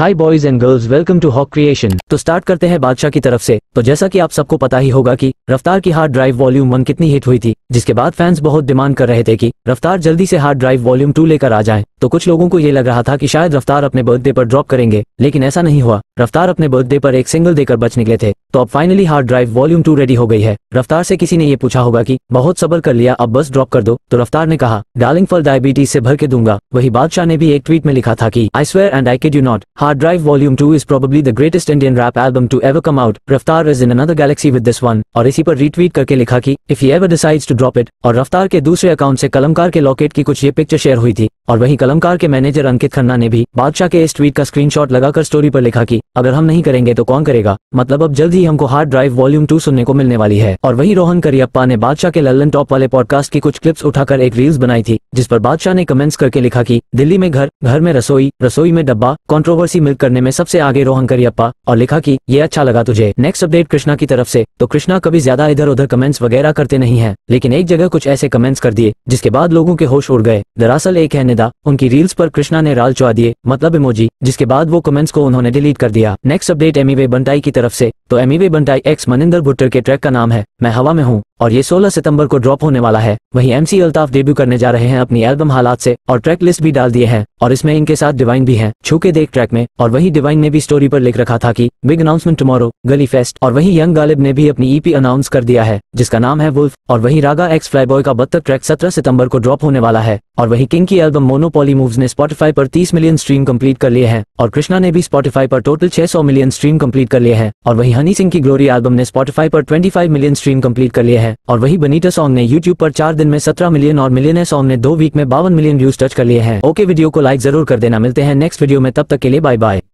hi boys and girls welcome to hawk creation तो start करते हैं बादशाह की तरफ से तो जैसा कि आप सबको पता ही होगा कि रफ्तार की हार्ड ड्राइव वॉल्यूम वन कितनी हिट हुई थी जिसके बाद फैंस बहुत डिमांड कर रहे थे कि रफ्तार जल्दी से हार्ड ड्राइव वॉल्यूम टू लेकर आ जाए तो कुछ लोगों को ये लग रहा था कि शायद रफ्तार अपने बर्थडे पर ड्रॉप करेंगे लेकिन ऐसा नहीं हुआ रफ्तार अपने बर्थडे पर एक सिंगल देकर बच निकले थे तो अब finally hard drive volume two ready हो गई है रफ्तार से किसी ने ये पूछा होगा कि बहुत सबर कर लिया अब बस ड्रॉप कर दो तो रफ्तार ने कहा डार्लिंग फल डायबिटीज से भर के दूंगा वही बादशाह ने भी एक ट्वीट में लिखा था कि I swear and I kid you not hard drive volume two is probably the greatest Indian rap album to ever come out Raftaar is in another galaxy with this one और इसी पर रिट्वीट करके लिखा की if you ever decide to drop it और रफ्तार के दूसरे account से कलमकार के लॉकेट की कुछ ये पिक्चर शेयर हुई थी और वही कलमकार के मैनेजर अंकित खन्ना ने भी बादशाह के इस ट्वीट का स्क्रीनशॉट लगाकर स्टोरी पर लिखा कि अगर हम नहीं करेंगे तो कौन करेगा मतलब अब जल्द ही हमको हार्ड ड्राइव वॉल्यूम टू सुनने को मिलने वाली है और वही रोहन करियप्पा ने बादशाह के लल्लन टॉप वाले पॉडकास्ट की कुछ क्लिप्स उठाकर एक रील्स बनाई थी जिस पर बादशाह ने कमेंट्स करके लिखा कि दिल्ली में घर घर में रसोई रसोई में डब्बा कॉन्ट्रोवर्सी मिल करने में सबसे आगे रोहन करियप्पा और लिखा की ये अच्छा लगा तुझे नेक्स्ट अपडेट कृष्णा की तरफ ऐसी तो कृष्णा कभी ज्यादा इधर उधर कमेंट्स वगैरह करते नहीं है लेकिन एक जगह कुछ ऐसे कमेंट्स कर दिए जिसके बाद लोगों के होश उड़ गए दरअसल एक है निदा उनकी रील्स आरोप कृष्णा ने राल चुआ दिए मतलब इमोजी जिसके बाद वो कमेंट्स को उन्होंने डिलीट कर दिया दिया नेक्स्ट अपडेट एमीवे बंटाई की तरफ से तो एमीवे बंटाई एक्स मनिंदर भुट्टर के ट्रैक का नाम है मैं हवा में हूँ और ये 16 सितंबर को ड्रॉप होने वाला है वहीं एमसी अल्ताफ डेब्यू करने जा रहे हैं अपनी एल्बम हालात से और ट्रैक लिस्ट भी डाल दिए हैं और इसमें इनके साथ डिवाइन भी हैं छू के देख ट्रैक में और वही डिवाइन ने भी स्टोरी पर लिख रखा था कि big announcement tomorrow Gully fest और वही यंग गालिब ने भी अपनी ईपी e अनाउंस कर दिया है जिसका नाम है वुल्फ और वही रागा एक्स फ्लाईबॉय का बत्तर ट्रैक सत्रह सितम्बर को ड्रॉप होने वाला है और वहीं किंग की एल्बम मोनोपोली मूव ने स्पॉटिफाई पर तीस मिलियन स्ट्रीम कम्प्लीट कर लिए हैं और कृष्णा ने भी स्पॉटिफाई पर टोटल छह मिलियन स्ट्रीम कम्प्लीट कर लिए हैं और वही हनी सिंह की ग्लोरी एल्बम ने स्पॉटिफाई पर 25 मिलियन स्ट्रीम कंप्लीट कर लिए है और वही बनीटा सॉन्ग ने यूट्यूब पर चार दिन में 17 मिलियन और मिलियन सॉन्ग ने दो वीक में बावन मिलियन व्यूज टच कर लिए हैं ओके वीडियो को लाइक जरूर कर देना मिलते हैं नेक्स्ट वीडियो में तब तक के लिए बाय बाय